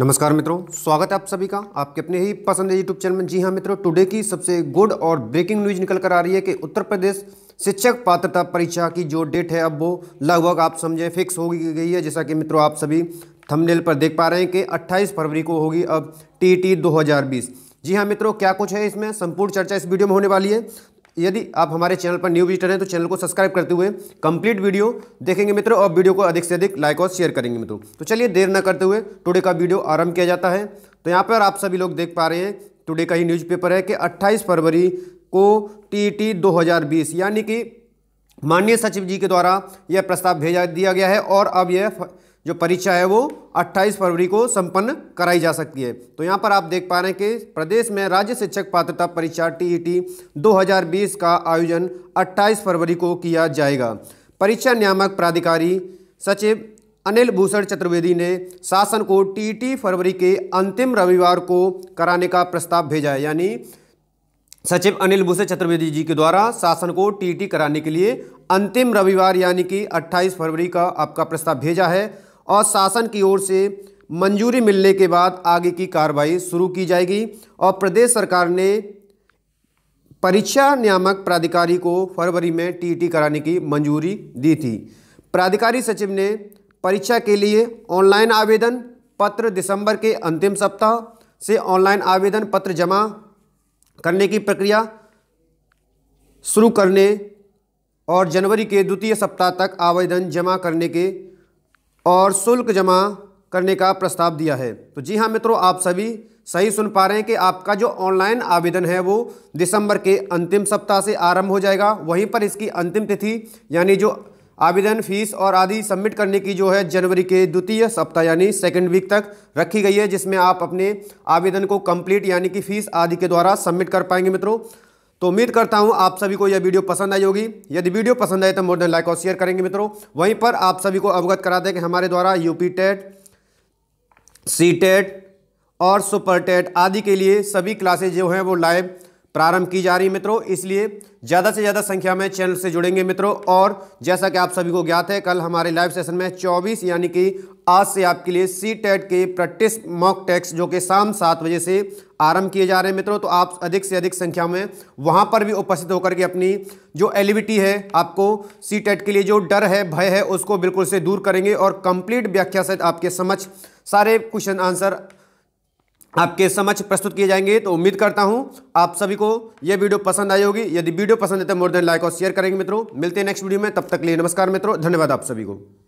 नमस्कार मित्रों स्वागत है आप सभी का आपके अपने ही पसंदीदा यूट्यूब चैनल में जी हाँ मित्रों टुडे की सबसे गुड और ब्रेकिंग न्यूज निकल कर आ रही है कि उत्तर प्रदेश शिक्षक पात्रता परीक्षा की जो डेट है अब वो लगभग आप समझे फिक्स हो गई है जैसा कि मित्रों आप सभी थंबनेल पर देख पा रहे हैं कि 28 फरवरी को होगी अब टी टी जी हाँ मित्रों क्या कुछ है इसमें संपूर्ण चर्चा इस वीडियो में होने वाली है यदि आप हमारे चैनल पर न्यू विजिटर हैं तो चैनल को सब्सक्राइब करते हुए कंप्लीट वीडियो देखेंगे मित्रों और वीडियो को अधिक से अधिक लाइक और शेयर करेंगे मित्रों तो चलिए देर न करते हुए टुडे का वीडियो आरंभ किया जाता है तो यहाँ पर आप सभी लोग देख पा रहे हैं टुडे का ही न्यूज़पेपर है कि 28 फरवरी को टी टी यानी कि माननीय सचिव जी के द्वारा यह प्रस्ताव भेजा दिया गया है और अब यह जो परीक्षा है वो 28 फरवरी को संपन्न कराई जा सकती है तो यहाँ पर आप देख पा रहे हैं कि प्रदेश में राज्य शिक्षक पात्रता परीक्षा टीईटी 2020 का आयोजन 28 फरवरी को किया जाएगा परीक्षा नियामक प्राधिकारी सचिव अनिल भूषण चतुर्वेदी ने शासन को टीईटी फरवरी के अंतिम रविवार को कराने का प्रस्ताव भेजा है यानी सचिव अनिल भूषण चतुर्वेदी जी के द्वारा शासन को टी कराने के लिए अंतिम रविवार यानी कि 28 फरवरी का आपका प्रस्ताव भेजा है और शासन की ओर से मंजूरी मिलने के बाद आगे की कार्रवाई शुरू की जाएगी और प्रदेश सरकार ने परीक्षा नियामक प्राधिकारी को फरवरी में टीटी कराने की मंजूरी दी थी प्राधिकारी सचिव ने परीक्षा के लिए ऑनलाइन आवेदन पत्र दिसंबर के अंतिम सप्ताह से ऑनलाइन आवेदन पत्र जमा करने की प्रक्रिया शुरू करने और जनवरी के द्वितीय सप्ताह तक आवेदन जमा करने के और शुल्क जमा करने का प्रस्ताव दिया है तो जी हाँ मित्रों आप सभी सही सुन पा रहे हैं कि आपका जो ऑनलाइन आवेदन है वो दिसंबर के अंतिम सप्ताह से आरंभ हो जाएगा वहीं पर इसकी अंतिम तिथि यानी जो आवेदन फीस और आदि सबमिट करने की जो है जनवरी के द्वितीय सप्ताह यानी सेकेंड वीक तक रखी गई है जिसमें आप अपने आवेदन को कंप्लीट यानी कि फीस आदि के द्वारा सबमिट कर पाएंगे मित्रों तो उम्मीद करता हूं आप सभी को यह वीडियो पसंद आई होगी यदि वीडियो पसंद आए तो मोर देन लाइक और शेयर करेंगे मित्रों वहीं पर आप सभी को अवगत करा दें कि हमारे द्वारा यूपी टेट सी टेट और सुपर टेट आदि के लिए सभी क्लासेज जो हैं वो लाइव प्रारंभ की जा रही मित्रों इसलिए ज़्यादा से ज़्यादा संख्या में चैनल से जुड़ेंगे मित्रों और जैसा कि आप सभी को ज्ञात है कल हमारे लाइव सेशन में 24 यानी कि आज से आपके लिए सी टेट e के प्रैक्टिस मॉक टेस्ट जो कि शाम सात बजे से आरंभ किए जा रहे हैं मित्रों तो आप अधिक से अधिक संख्या में वहां पर भी उपस्थित होकर के अपनी जो एलिविटी e है आपको सी टेट e के लिए जो डर है भय है उसको बिल्कुल से दूर करेंगे और कंप्लीट व्याख्या सहित आपके समझ सारे क्वेश्चन आंसर आपके समक्ष प्रस्तुत किए जाएंगे तो उम्मीद करता हूं आप सभी को यह वीडियो पसंद आई होगी यदि वीडियो पसंद है तो मोर देन लाइक और शेयर करेंगे मित्रों मिलते हैं नेक्स्ट वीडियो में तब तक लिए नमस्कार मित्रों धन्यवाद आप सभी को